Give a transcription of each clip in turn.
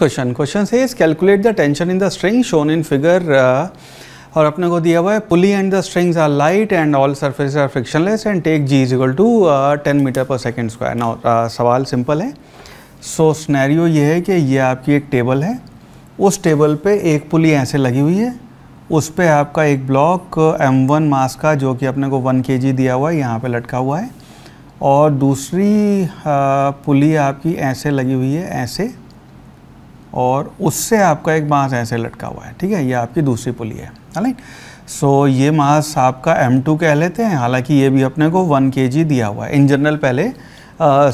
question question से is calculate the tension in the string shown in figure और अपने को दिया हुआ है pulley and the strings are light and all surface are frictionless and take g is equal to ten metre per second square ना सवाल simple है so so, scenario ये है कि ये आपकी एक टेबल है उस टेबल पे एक पुली ऐसे लगी हुई है उस पर आपका एक ब्लॉक एम वन मास का जो कि अपने को के जी दिया हुआ है यहाँ पे लटका हुआ है और दूसरी पुली uh, आपकी ऐसे लगी हुई है ऐसे और उससे आपका एक मास ऐसे लटका हुआ है ठीक है ये आपकी दूसरी पुली है नहीं सो so, ये मास आपका M2 कह लेते हैं हालांकि ये भी अपने को 1 के दिया हुआ है इन जनरल पहले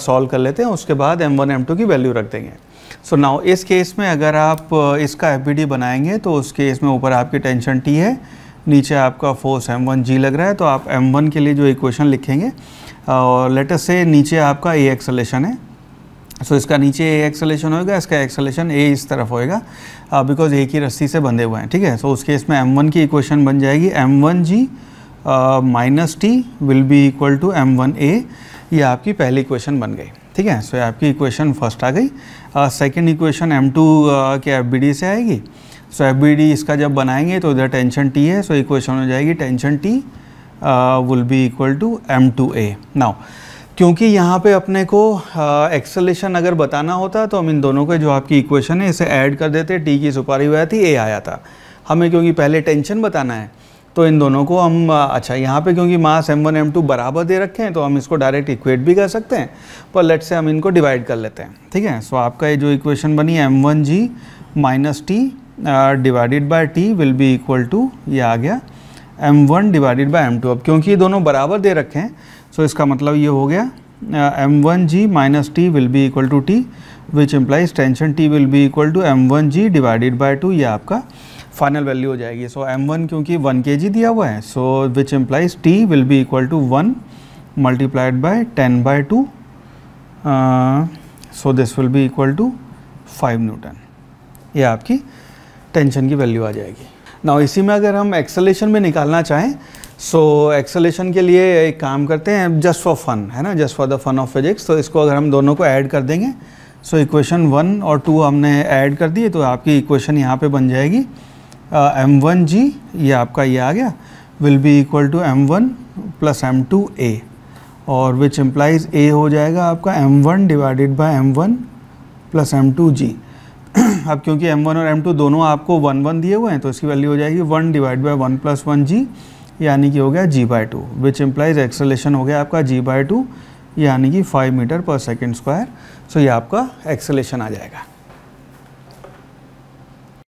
सॉल्व कर लेते हैं उसके बाद M1 M2 की वैल्यू रख देंगे सो so नाउ इस केस में अगर आप इसका एफ बनाएंगे तो उस केस में ऊपर आपकी टेंशन टी है नीचे आपका फोर्स एम वन जी लग रहा है तो आप एम वन के लिए जो इक्वेशन लिखेंगे और लेटर से नीचे आपका ए एक्सलेशन है सो so, इसका नीचे ए एक्सलेशन होगा इसका एक्सलेशन ए इस तरफ होएगा बिकॉज uh, ए की रस्सी से बंधे हुए हैं ठीक है सो so, उसके इसमें एम वन की इक्वेशन बन जाएगी m one g minus T will be equal to M one a ये आपकी पहली इक्वेशन बन गई ठीक है सो so, आपकी इक्वेशन फर्स्ट आ गई सेकेंड इक्वेशन एम टू के एफ बी डी से आएगी सो एफ बी डी इसका जब बनाएंगे तो इधर टेंशन टी है सो so इक्वेशन हो जाएगी tension T will be equal to m two a now क्योंकि यहाँ पे अपने को एक्सलेशन अगर बताना होता तो हम इन दोनों के जो आपकी इक्वेशन है इसे ऐड कर देते टी की सुपारी हुआ थी ए आया था हमें क्योंकि पहले टेंशन बताना है तो इन दोनों को हम अच्छा यहाँ पे क्योंकि mass m one m two बराबर दे रखे हैं तो हम इसको डायरेक्ट इक्वेट भी कर सकते हैं पर लेट से हम इनको डिवाइड कर लेते हैं ठीक है सो आपका ये जो इक्वेशन बनी m one g minus t divided by t will be equal to ये आ गया M one divided by m two अब क्योंकि ये दोनों बराबर दे रखे हैं सो इसका मतलब ये हो गया M one g minus T will be equal to T which implies tension T will be equal to M one g divided by two ये आपका फाइनल वैल्यू हो जाएगी सो एम वन क्योंकि वन के जी दिया हुआ है so which implies T will be equal to one multiplied by ten by two so this will be equal to five newton ये आपकी टेंशन की value आ जाएगी नाउ इसी में अगर हम एक्सलेशन में निकालना चाहें सो so, के लिए एक काम करते हैं जस्ट फॉर फन है ना just for the fun of physics तो इसको अगर हम दोनों को ऐड कर देंगे सो इक्वेशन वन और टू हमने ऐड कर दिए तो आपकी इक्वेशन यहाँ पे बन जाएगी एम वन जी ये आपका ये आ गया will be equal to M one plus m two a और विच एम्प्लाइज ए हो जाएगा आपका m one divided by m one plus m two g अब क्योंकि एम वन और एम टू दोनों आपको वन वन दिए हुए हैं तो इसकी वैल्यू हो जाएगी one divide by one plus one g यानी कि हो गया g by two which implies acceleration हो गया आपका जी बाई टू यानी कि five metre per second square so ये आपका एक्सेलेशन आ जाएगा